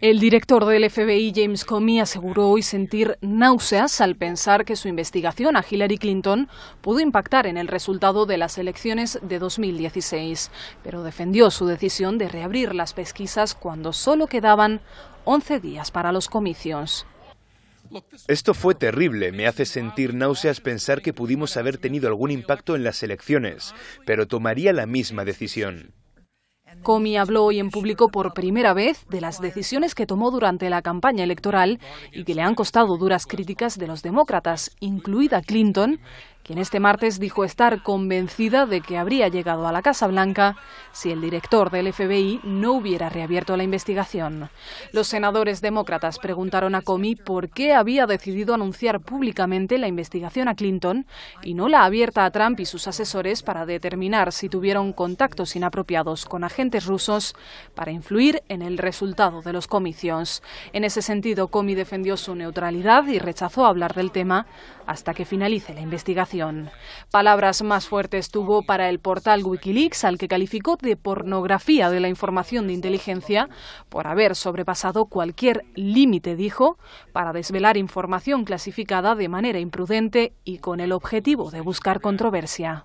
El director del FBI, James Comey, aseguró hoy sentir náuseas al pensar que su investigación a Hillary Clinton pudo impactar en el resultado de las elecciones de 2016, pero defendió su decisión de reabrir las pesquisas cuando solo quedaban 11 días para los comicios. Esto fue terrible, me hace sentir náuseas pensar que pudimos haber tenido algún impacto en las elecciones, pero tomaría la misma decisión. Comey habló hoy en público por primera vez de las decisiones que tomó durante la campaña electoral y que le han costado duras críticas de los demócratas, incluida Clinton, quien este martes dijo estar convencida de que habría llegado a la Casa Blanca si el director del FBI no hubiera reabierto la investigación. Los senadores demócratas preguntaron a Comey por qué había decidido anunciar públicamente la investigación a Clinton y no la abierta a Trump y sus asesores para determinar si tuvieron contactos inapropiados con agentes rusos para influir en el resultado de los comicios. En ese sentido, Comey defendió su neutralidad y rechazó hablar del tema hasta que finalice la investigación. Palabras más fuertes tuvo para el portal Wikileaks, al que calificó de pornografía de la información de inteligencia, por haber sobrepasado cualquier límite, dijo, para desvelar información clasificada de manera imprudente y con el objetivo de buscar controversia.